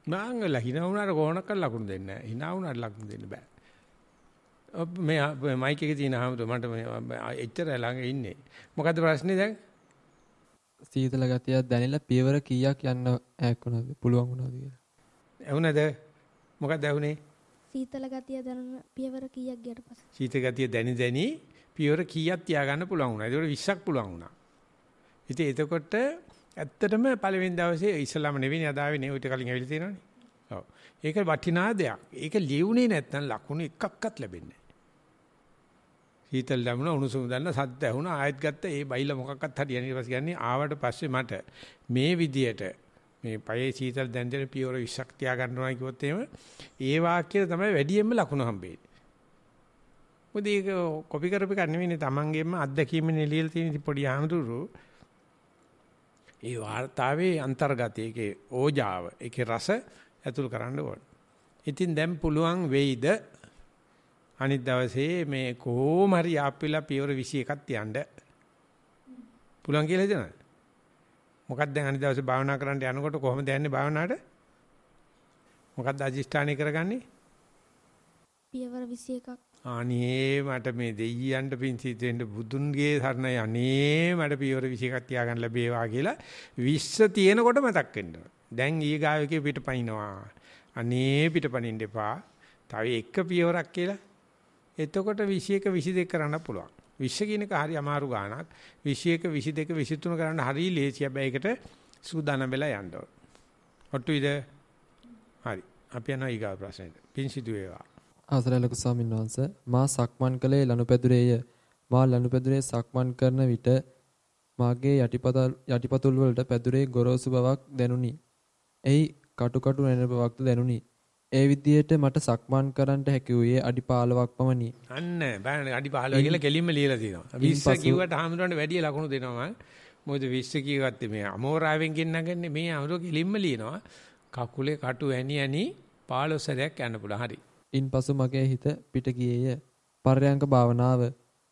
මංගල hina උනාට කොහොනක් ලකුණු දෙන්නේ නැහැ. hina උනාට ලකුණු දෙන්න බෑ. මේ මයික් එකේ තියෙන හැමතෝ මට මේ එච්චර ළඟ ඉන්නේ. මොකද්ද ප්‍රශ්නේ දැන්? සීතල ගතියක් දැනෙලා පියවර කීයක් යන්න ඈකුණාද? පුළුවන් වුණාද කියලා. ඇහුණද? මොකද්ද ඇහුනේ? සීතල ගතිය දැනුන පියවර කීයක් ගියට පස්සේ. සීතල ගතිය දැනි දැනි පියවර කීයක් තියාගන්න පුළුවන් වුණා. ඒකට 20ක් පුළුවන් වුණා. ඉතින් එතකොට ඇත්තටම පළවෙනි දවසේ ඉස්ලාම නෙවෙයි අදාවේ නේ ඊට කලින් ඇවිල්ලා තියෙනවනේ. ඔව්. ඒක වටිනා දෙයක්. ඒක ලියුනේ නැත්නම් ලකුණු එකක්වත් ලැබෙන්නේ හීතල ලැබුණා උණුසුම දැන්න සද්ද ඇහුණා ආයෙත් ගත්ත ඒ බයිල මොකක්වත් හරියන්නේ ඊපස් කියන්නේ ආවට පස්සේ මට මේ විදියට මේ පයේ සීතල දැන් දෙන පියවර 20ක් තියා ගන්නවා කිව්වොත් එහෙම ඒ වාක්‍යය තමයි වැඩියෙන්ම ලකුණු හම්බෙන්නේ. මොකද ඒක කොපි කරපු එකක් නෙවෙයිනේ තමන්ගේම අත්දැකීමනේ ලියලා තියෙන පොඩි ආඳුරු. ඒ වார்த்தාවේ අන්තර්ගතය ඒකේ ඕජාව ඒකේ රස ඇතුල් කරන්න ඕන. ඉතින් දැන් පුළුවන් වෙයිද අනිත් දවසේ මේ කොහොම හරි යාප්පිලා පියවර 21ක් තියන්න පුළුවන් කියලා හිතනවා. මොකක්ද දැන් අනිත් දවසේ භාවනා කරන්න යනකොට කොහොමද යන්නේ භාවනාවට? මොකක්ද අදිෂ්ඨානය කරගන්නේ? පියවර 21ක්. අනේ මට මේ දෙයියන්ට පිංසිත වෙන්න බුදුන්ගේ සරණයි අනේ මට පියවර 21ක් තියාගන්න ලැබේවා කියලා 20 තියෙනකොට මතක් වෙනවා. දැන් ඊගාවකේ පිටපනිනවා. අනේ පිටපනින්න එපා. තව එක පියවරක් කියලා එතකොට 21 22 කරන්න පුළුවන්. 20 කියන එක හරි අමාරු ගාණක්. 21 22 23 කරන්න හරි ලේසි. හැබැයි ඒකට සූදානම් වෙලා යන්න ඕන. ඔට්ටුයිද? හරි. අපි යනවා ඊගා ප්‍රශ්නෙට. පින්සිදු වේවා. අවසරයි ලොකු ස්වාමීන් වහන්සේ. මා සක්මන් කළේ ලනුපැදුරේය. මා ලනුපැදුරේ සක්මන් කරන විට මාගේ යටිපතල් යටිපතුල් වලට පැදුරේ ගොරෝසු බවක් දැනුනි. එයි කටු කටු නැන බවක්ද දැනුනි. ඒ විදියට මට සක්මන් කරන්නට හැකි වූයේ අඩි 15ක් පමණි. අන්න බෑනේ අඩි 15 කියලා කෙලින්ම ලියලා තියෙනවා. 20 කිව්වට හාමුදුරන්ට වැඩි ලකුණු දෙනවා මං. මොකද 20 කිව්වත් මේ අමෝරාවෙන් ගෙන්නගන්නේ මේ අමෝරෝ කෙලින්ම ලියනවා. කකුලේ කටු ඇනි ඇනි 15 සැරයක් යන්න පුළුවන්. හරි. ඉන්පසු මගේ හිත පිට ගියේය. පර්යංක භාවනාව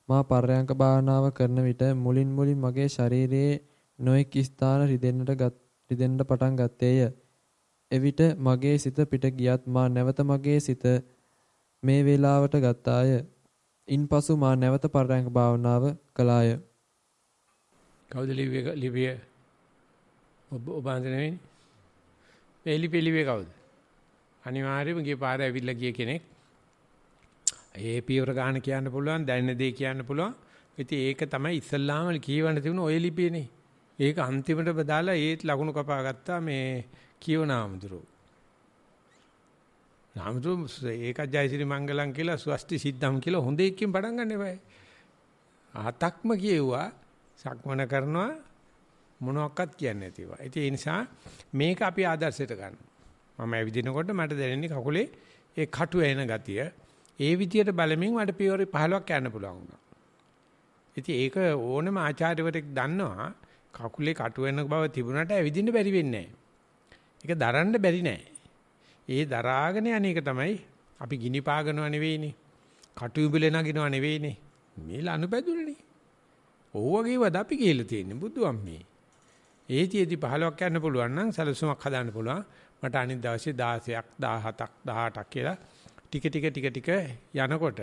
මා පර්යංක භාවනාව කරන විට මුලින් මුලින් මගේ ශරීරයේ නොයෙක් ස්ථාන රිදෙන්නට රිදෙන්නට පටන් ගත්තේය. එවිට මගේ සිත පිට ගියත් මා නැවත මගේ සිත මේ වේලාවට ගත්තාය. ඉන්පසු මා නැවත පරයන්ක භාවනාව කළාය. කවුද ලිවිය ලිවිය ඔබ ඔබ අන්දනේ මේ ලිපි ලිවිය කවුද? අනිවාර්යයෙන්ම ගිය පාර ඇවිල්ලා ගිය කෙනෙක්. ඒ පියවර ගන්න කියන්න පුළුවන්, දැනෙන දේ කියන්න පුළුවන්. ඉතින් ඒක තමයි ඉස්සල්ලාම කියවන්න තිබුණ ඔය ලිපියනේ. ඒක අන්තිමට බදාලා ඒත් ලකුණු කපා ගත්තා මේ කියවනාමඳුරෝ. නාමඳුරෝ ඒකත් ජයසිරි මංගලම් කියලා ස්වස්ති සිද්ධම් කියලා හොඳ එකකින් පටන් ගන්න එපා. ආතක්ම කියෙව්වා සක්මන කරනවා මොනවත් කියන්නේ නැතිව. ඉතින් ඒ නිසා මේක අපි ආදර්ශයට ගන්න. මම ඇවිදිනකොට මට දැනෙන්නේ කකුලේ ඒ කටු එන ගතිය. ඒ විදියට බලමින් මට පියවර 15ක් යන්න පුළුවන් වුණා. ඉතින් ඒක ඕනම ආචාර්යවරයෙක් දන්නවා කකුලේ කටු වෙන බව තිබුණාට ඇවිදින්න බැරි වෙන්නේ නැහැ. ඒක දරන්න බැරි නෑ. ඒ දරාගෙන යන්නේක තමයි අපි ගිනි පාගනව නෙවෙයිනේ. කටුඹිල නගිනව නෙවෙයිනේ. මේ ලනුපැදුරනේ. ඕවගේ වද අපි කියලා තියෙන්නේ බුදුන් මේ. ඒතියෙදි 15ක් යන්න පුළුවන් නම් සැලසුමක් හදාන්න පුළුවන්. මට අනිත් දවසේ 16ක් 17ක් 18ක් කියලා ටික ටික ටික ටික යනකොට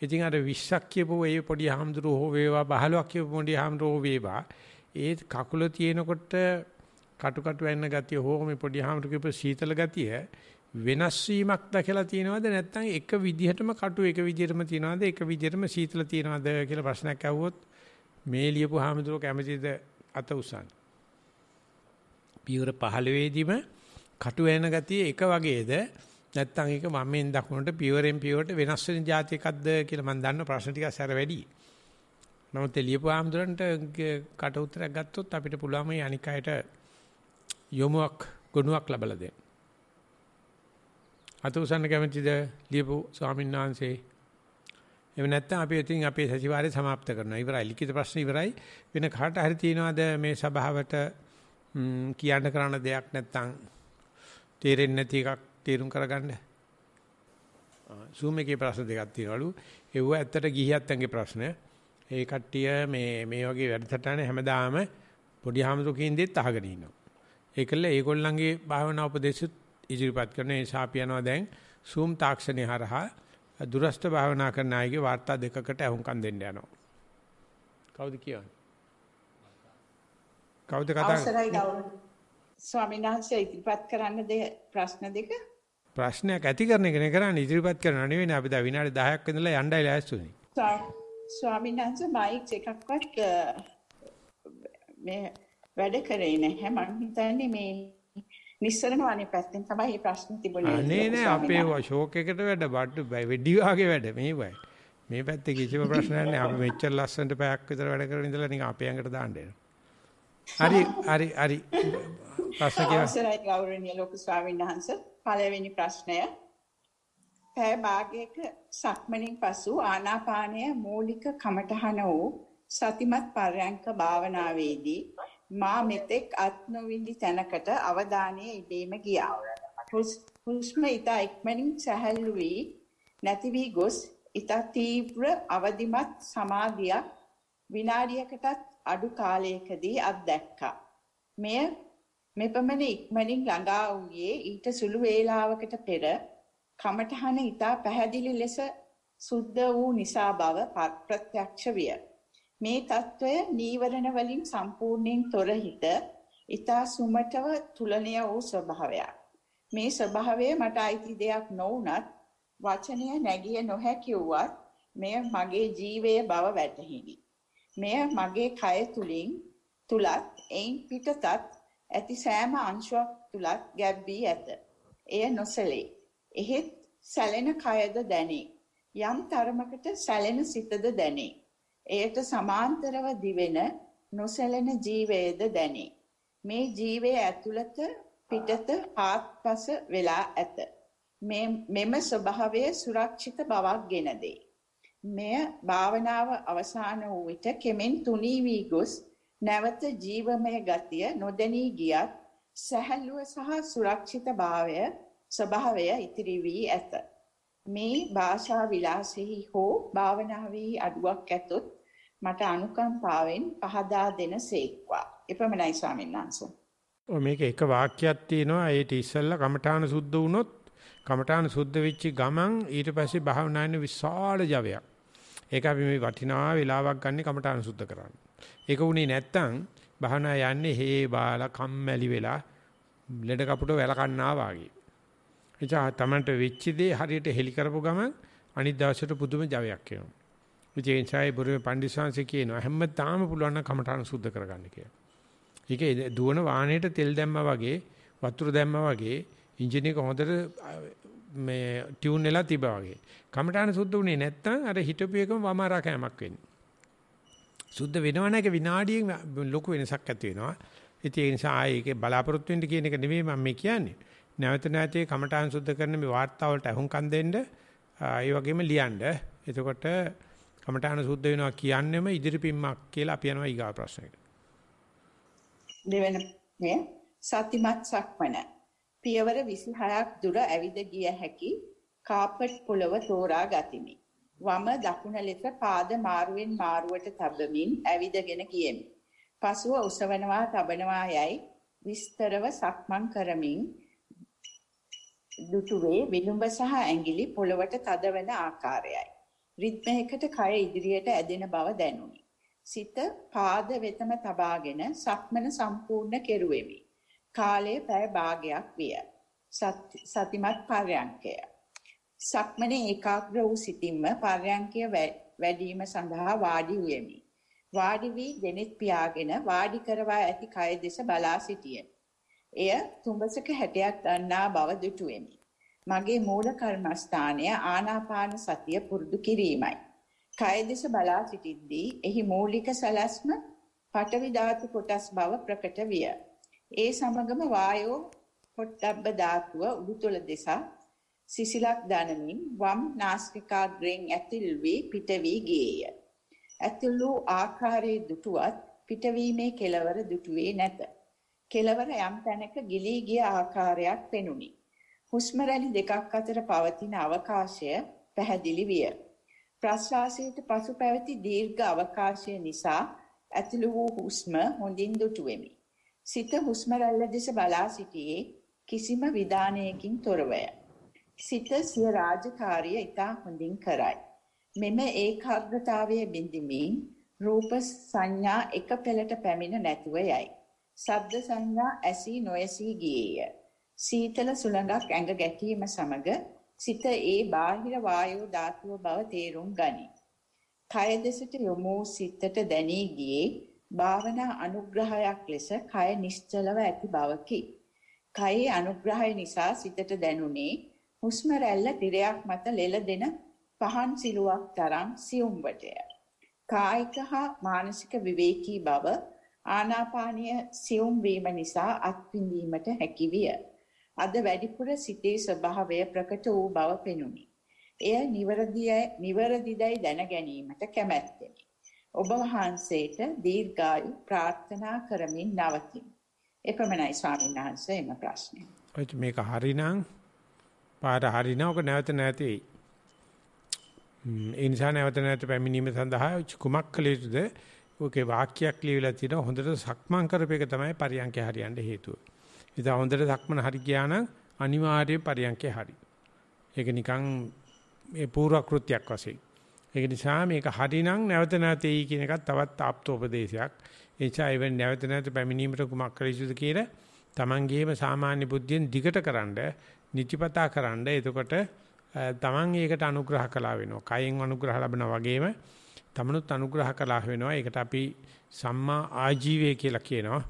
ඉතින් අර 20ක් කියපුව ඒ පොඩි හාමුදුරුවෝ හෝ වේවා 15ක් කියපු පොඩි හාමුදුරුවෝ වේවා ඒ කකුල තියෙනකොට කටුකටු වෙන්න ගතිය හෝම පොඩි හාමුදුරු කියපු සීතල ගතිය වෙනස් වීමක් දැකලා තියෙනවද නැත්නම් එක විදිහටම කටු එක විදිහටම තියෙනවද එක විදිහටම සීතල තියෙනවද කියලා ප්‍රශ්නයක් ඇහුවොත් මේ ලියපු හාමුදුරුවෝ කැමතිද අත උසන් පියවර 15 දීම කටු වෙන ගතිය එක වගේද නැත්නම් ඒක වමෙන් දකුණට පියවරෙන් පියවරට වෙනස් වෙන જાති එකක්ද කියලා මම දන්න ප්‍රශ්න ටික සැර වැඩි. නමුත් ලියපු ආම්දුරන්ට කට උතරයක් ගත්තොත් අපිට පුළුවන් මේ අනික් අයට යොමුක් ගුණයක් ලැබලා දෙන්න. අත උසන්න කැමැතිද ලියපු ස්වාමීන් වහන්සේ එහෙම නැත්නම් අපි ඉතින් අපේ සතිವಾರය સમાપ્ત කරනවා. ඉවරයි ලිඛිත ප්‍රශ්න ඉවරයි. වෙන කාට හරි තියෙනවද මේ සභාවට කියන්න කරන්න දෙයක් නැත්නම් තේරෙන්නේ නැති එකක් තීරුම් කරගන්න. Zoom එකේ ප්‍රශ්න දෙකක් තියෙනවලු. ඒව ඇත්තට ගිහියත්න්ගේ ප්‍රශ්න. ඒ කට්ටිය මේ මේ වගේ වැඩසටහන හැමදාම පොඩි හාමුදුරුවෝ කින්දෙත් අහගෙන ඉන්නවා. ඒකල ඒගොල්ලන්ගේ භාවනා උපදේශත් ඉදිරිපත් කරන ඒ ශාපියනවා දැන් සූම් තාක්ෂණය හරහා දුරස්ත භාවනා කරන අයගේ වාර්තා දෙකකට අහුම්කම් දෙන්න යනවා. කවුද කියන්නේ? කවුද කතා කරන්නේ? ස්වාමීන් වහන්සේ ඉදිරිපත් කරන්න ප්‍රශ්න දෙක ප්‍රශ්නයක් ඇති කරන එක නේ කරන්නේ ඉදිරිපත් කරන නෙවෙයි අපි දැන් විනාඩි 10ක් ඉඳලා යණ්ඩයි ලෑස්තුනේ. ස්වාමීන් වහන්සේ මයික් එකක්වත් මේ වැඩ කරේ නැහැ. මම හිතන්නේ මේ නිස්සරණ වනේ පැත්තෙන් තමයි මේ ප්‍රශ්න තිබුණේ. නේ නේ අපේ ෂෝක් එකට වැඩ බඩ වෙඩි වාගේ වැඩ මේ වයි. මේ පැත්තේ කිසිම ප්‍රශ්නයක් නැහැ. අපි මෙච්චර ලස්සනට පැයක් විතර වැඩ කරගෙන ඉඳලා නිකන් අපේ ඇඟට දාන්න එනවා. හරි හරි හරි ප්‍රශ්න කියලා. අවසරයි ගෞරවනීය ලොකු ස්වාමීන් වහන්සේ. පළවෙනි ප්‍රශ්නය. පැය භාගයක සක්මණින් පසු ආනාපානය මූලික කමඨහන වූ සතිමත් පරයන්ක භාවනාවේදී මා මෙතෙක් අත්නොවිඳි තැනකට අවධානය ඉබේම ගියා. හුස්ම ඉතා ඉක්මනින් සැහැල්ලු වී නැති වී ගොස් ඉතා තීව්‍ර අවදිමත් සමාධියක් විනාඩියකටත් අඩු කාලයකදී අත්දැක්කා. මෙය මෙපමණ ඉක්මනින් ළඟා වූයේ ඊට සුළු වේලාවකට පෙර කමඨහන ඉතා පැහැදිලි ලෙස සුද්ධ වූ නිසා බව ප්‍රත්‍යක්ෂ විය. මේ తত্ত্বය නීවරණ වලින් සම්පූර්ණයෙන් තොර හිත ඊතා සුමටව තුලණය වූ ස්වභාවයක්. මේ ස්වභාවය මට අයිති දෙයක් නොවුනත් වචනය නැගිය නොහැකි වුවත් මෙය මගේ ජීවයේ බව වැටහිනි. මෙය මගේ කය තුලින් තුලත් එයින් පිටතත් ඇති සෑම අංශුවක් තුලත් ගැබ් වී ඇත. එය නොසැලේ. එහෙත් සැලෙන කයද දැනේ. යම් තරමකට සැලෙන සිතද දැනේ. එයට සමාන්තරව දිවෙන නොසැලෙන ජීවයේද දැනේ. මේ ජීවය ඇතුළත පිටත ආත්පස වෙලා ඇත. මෙම ස්වභාවය සුරක්ෂිත බවක් ගෙන දේ. මෙය භාවනාව අවසන් වූ විට කෙමෙන් තුනී වී ගොස් නැවත ජීවමය ගතිය නොදැනී ගියත් සැහැල්ලුව සහ සුරක්ෂිත භාවය ස්වභාවය ඉතිරි වී ඇත. මේ භාෂා විලාසෙහි හෝ භාවනාවේ අඩුවක් ඇතොත් මට අනුකම්පාවෙන් පහදා දෙන සේක්වා. එපමණයි ස්වාමීන් වහන්සේ. ඔය මේක එක වාක්‍යයක් තියෙනවා. ඒට ඉස්සෙල්ලා කමඨාන සුද්ධ වුණොත් කමඨාන සුද්ධ වෙච්ච ගමන් ඊට පස්සේ භාවනායන විශාල ජවයක්. ඒක අපි මේ වටිනා වෙලාවක් ගන්න කමඨාන සුද්ධ කරන්න. ඒක උනේ නැත්තම් භාවනා යන්නේ හේ බාලා කම්මැලි වෙලා ලෙඩ කපුට වැලකන්නා වාගේ. එචා තමන්ට වෙච්ච දේ හරියට හෙලි කරපු ගමන් අනිත් දවසට පුදුම ජවයක් එනවා. විජේන්සයි බුරුමේ පණ්ඩිස්වාංශ කියනවා හැමදාම පුළුවන් නම් කමඨාන සුද්ධ කරගන්න කියලා. ඒකේ දුවන වාහනේට තෙල් දැම්මා වගේ වතුර දැම්මා වගේ එන්ජින් එක හොඳට මේ ටියුන් වෙලා තිබා වගේ. කමඨාන සුද්ධ උනේ නැත්තම් අර හිටපු එකම වමාරා කෑමක් වෙන්නේ. සුද්ධ වෙනවනේ ඒක විනාඩියෙන් ලොකු වෙනසක් ඇති වෙනවා. ඉතින් ඒ නිසා ආයේ බලාපොරොත්තු වෙන්න කියන එක නෙමෙයි මම මේ කියන්නේ. නැවත නැවතේ කමඨාන් සුද්ධ කරන මේ වාර්තාවලට අහුම්කම් දෙන්න ඒ වගේම ලියන්න. එතකොට කමඨාන සුද්ධ වෙනවා කියන්නේම ඉදිරිපින්මක් කියලා අපි යනවා ඊගා ප්‍රශ්නෙට. දෙවෙනි මේ සතිමත් සක්මන. පියවර 26ක් දුර ඇවිද ගිය හැකි කාපට් පොළව තෝරා ගතිමි. වම දකුණ ලෙස පාද මාරුවෙන් මාරුවට තබමින් ඇවිදගෙන ගියෙමි. පසුව උසවනවා තබනවා යයි විස්තරව සක්මන් කරමින් දුටුවේ විලුඹ සහ ඇඟිලි පොළවට තදවන ආකාරයයි. රිද්මයකට කය ඉදිරියට ඇදෙන බව දැනුනි. සිත පාද වෙතම තබාගෙන සක්මන සම්පූර්ණ කෙරුවෙමි. කාලයේ පැය භාගයක් විය. සතිමත් පර්යංකය. සක්මනේ ඒකාග්‍ර වූ සිතින්ම පර්යංකය වැඩිම සඳහා වාඩි වූෙමි. වාඩි වී දෙනෙත් පියාගෙන වාඩි කරවා ඇති කය දෙස බලා සිටියෙමි. එය තුඹසක හැටයක් දන්නා බව දුටුවෙමි. මගේ මූල කර්මස්ථානය ආනාපාන සතිය පුරුදු කිරීමයි. කය දෙස බලා සිටිද්දී එහි මූලික සලස්ම පඨවි ධාතු කොටස් බව ප්‍රකට විය. ඒ සමගම වායෝ පොට්ටබ්බ ධාතුව උඩුතල දෙස සිසිලක් දනමින් වම් නාස්තිකාග්‍රයෙන් ඇතුල් වී පිට වී ගියේය. ඇතුල් වූ ආකාරයේ දුටුවත් පිටවීමේ කෙලවර දුටුවේ නැත. කෙලවර යම් තැනක ගිලී ගිය ආකාරයක් පෙනුනි. හුස්ම රැලි දෙකක් අතර පවතින අවකාශය පැහැදිලි විය. ප්‍රශ්වාසයට පසු පැවති දීර්ඝ අවකාශය නිසා ඇතුළු වූ හුස්ම හොඳින් දුටුවෙමි. සිත හුස්ම රැල්ල දෙස බලා සිටියේ කිසිම විධානයකින් තොරවය. සිත සිය රාජකාරිය ඉතා හොඳින් කරයි. මෙම ඒකාග්‍රතාවය බිඳිමින් රූප සංඥා එක පෙළට පැමිණ නැතුව යයි. ශබ්ද සංඥා ඇසී නොඇසී ගියේය. සීතල සුළඟක් ඇඟ ගැටීම සමග සිත ඒ බාහිර වායෝ ධාතුව බව තේරුම් ගනී. කය දෙසට යොමු සිතට දැනී ගියේ භාවනා අනුග්‍රහයක් ලෙස කය නිශ්චලව ඇති බවකි. කයේ අනුග්‍රහය නිසා සිතට දැනුනේ හුස්ම රැල්ල තිරයක් මත ලෙලදෙන පහන් සිලුවක් තරම් සියුම් වටය. කායික හා මානසික විවේකී බව ආනාපානීය සියුම් වීම නිසා අත්විඳීමට හැකි විය. අද වැඩිපුර සිතේ ස්වභාවය ප්‍රකට වූ බව පෙනුනි. එය නිවරදියයි නිවරදිදයි දැන ගැනීමට කැමැත්තෙමි. ඔබ වහන්සේට දීර්ඝායු ප්‍රාර්ථනා කරමින් නවතිමි. එපමණයි ස්වාමීන් වහන්සේ එම ප්‍රශ්නය. ඔය මේක හරිනම් පාර හරිනම් ඔක නැවත නැති වෙයි. ඒ නිසා නැවත නැවත පැමිණීම සඳහා කුමක් කළ යුතුද? ඔකේ වාක්‍යයක් ලියවිලා තියෙනවා හොඳට සක්මන් කරපේක තමයි පරියන්ක හරියන්න හේතුව. ඉතින් හොඳට සක්මන හරි ගියා නම් අනිවාර්යයෙන් පරියන්කේ හරි. ඒක නිකන් මේ පූර්ව කෘත්‍යයක් වශයෙන්. ඒක නිසා මේක හරිනම් නැවත නැතේයි කියන එකත් තවත් ආප්තෝපදේශයක්. එචා ඉවෙන් නැවත නැත පැමිණීමට කුමක් කළ යුතුද කියලා තමන්ගේම සාමාන්‍ය බුද්ධියෙන් දිගටකරනද නිතිපතා කරන්න එතකොට තමන් ඒකට අනුග්‍රහ කළා වෙනවා. කයෙන් අනුග්‍රහ ලැබෙනා වගේම තමනුත් අනුග්‍රහ කළා වෙනවා. ඒකට අපි සම්මා ආජීවය කියලා කියනවා.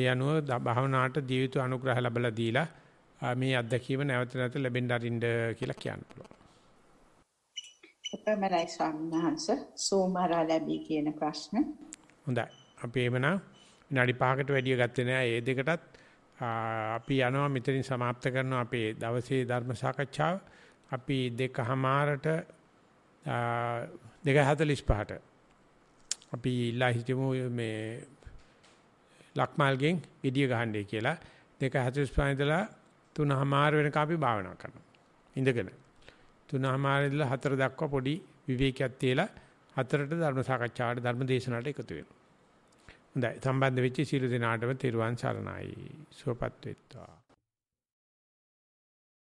ඒ අනුව භාවනාවට ජීවිත අනුග්‍රහ ලැබලා දීලා මේ අත්දැකීම නැවත නැවත ලැබෙන්න අරින්න කියලා කියන්න පුළුවන්. එපමණයි ස්වාමීන් වහන්සේ සෝමරා ලැබී කියන ප්‍රශ්න. හොඳයි. අපි එමනම් විනාඩි 5කට වැඩිය ගත්තේ නෑ. ඒ දෙකටත් අපි යනවා මෙතනින් સમાપ્ત කරනවා අපේ දවසේ ධර්ම සාකච්ඡාව. අපි දෙකහමාරට 2:45ට අපි ඉල්ලා හිටමු මේ ලක්මාල්ගෙන් gediya ගහන්නේ කියලා 2:45 ඉඳලා 3:00 වෙනකම් අපි භාවනා කරනවා. ඉඳගෙන. 3:00 ඉඳලා 4 දක්වා පොඩි විවේකයක් තියලා 4ට ධර්ම සාකච්ඡාවට ධර්ම දේශනාවට එකතු වෙනවා. හොඳයි. සම්බන්ධ වෙච්ච සීල දෙනාටම තෙරුවන් සරණයි. සුවපත් වෙත්වා.